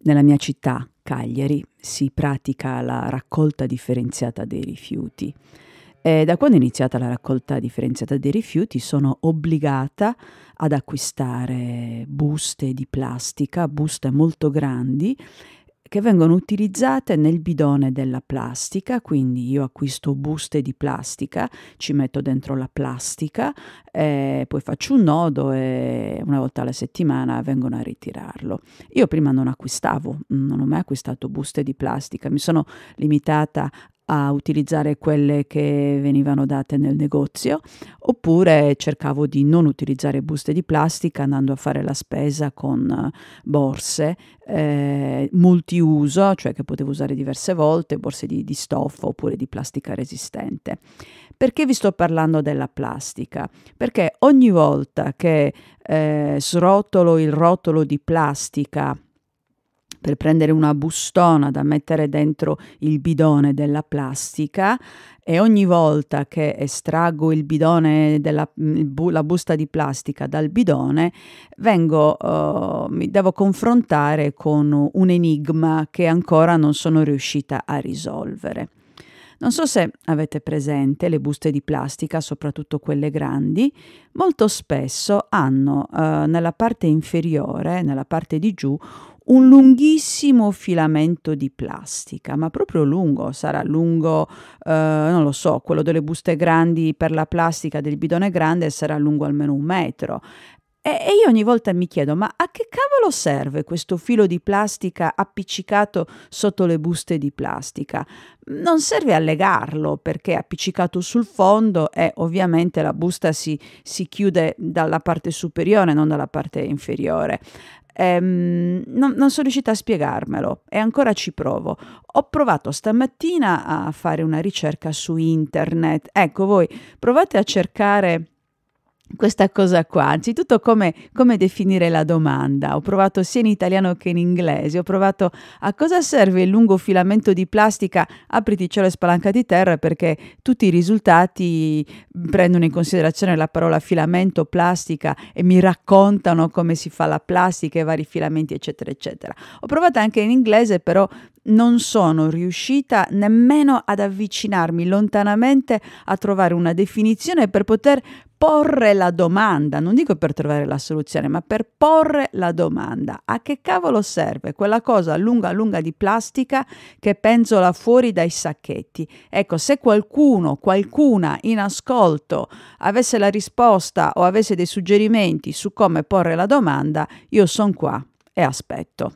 Nella mia città, Cagliari, si pratica la raccolta differenziata dei rifiuti. E da quando è iniziata la raccolta differenziata dei rifiuti sono obbligata ad acquistare buste di plastica, buste molto grandi che vengono utilizzate nel bidone della plastica, quindi io acquisto buste di plastica, ci metto dentro la plastica, eh, poi faccio un nodo e una volta alla settimana vengono a ritirarlo. Io prima non acquistavo, non ho mai acquistato buste di plastica, mi sono limitata a utilizzare quelle che venivano date nel negozio, oppure cercavo di non utilizzare buste di plastica andando a fare la spesa con eh, borse eh, multiuso, cioè che potevo usare diverse volte, borse di, di stoffa oppure di plastica resistente. Perché vi sto parlando della plastica? Perché ogni volta che eh, srotolo il rotolo di plastica per prendere una bustona da mettere dentro il bidone della plastica e ogni volta che estraggo il bidone della la busta di plastica dal bidone vengo uh, mi devo confrontare con un enigma che ancora non sono riuscita a risolvere. Non so se avete presente le buste di plastica, soprattutto quelle grandi, molto spesso hanno eh, nella parte inferiore, nella parte di giù, un lunghissimo filamento di plastica, ma proprio lungo, sarà lungo, eh, non lo so, quello delle buste grandi per la plastica del bidone grande sarà lungo almeno un metro e io ogni volta mi chiedo, ma a che cavolo serve questo filo di plastica appiccicato sotto le buste di plastica? Non serve a legarlo perché appiccicato sul fondo e ovviamente la busta si, si chiude dalla parte superiore, non dalla parte inferiore. Ehm, non, non sono riuscita a spiegarmelo e ancora ci provo. Ho provato stamattina a fare una ricerca su internet. Ecco voi, provate a cercare questa cosa qua, anzitutto come, come, definire la domanda, ho provato sia in italiano che in inglese, ho provato a cosa serve il lungo filamento di plastica, apriti cielo e di terra perché tutti i risultati mm, prendono in considerazione la parola filamento, plastica e mi raccontano come si fa la plastica e vari filamenti eccetera eccetera. Ho provato anche in inglese però non sono riuscita nemmeno ad avvicinarmi lontanamente a trovare una definizione per poter porre la domanda, non dico per trovare la soluzione, ma per porre la domanda. A che cavolo serve quella cosa lunga lunga di plastica che penzola fuori dai sacchetti? Ecco, se qualcuno, qualcuna in ascolto avesse la risposta o avesse dei suggerimenti su come porre la domanda, io sono qua e aspetto.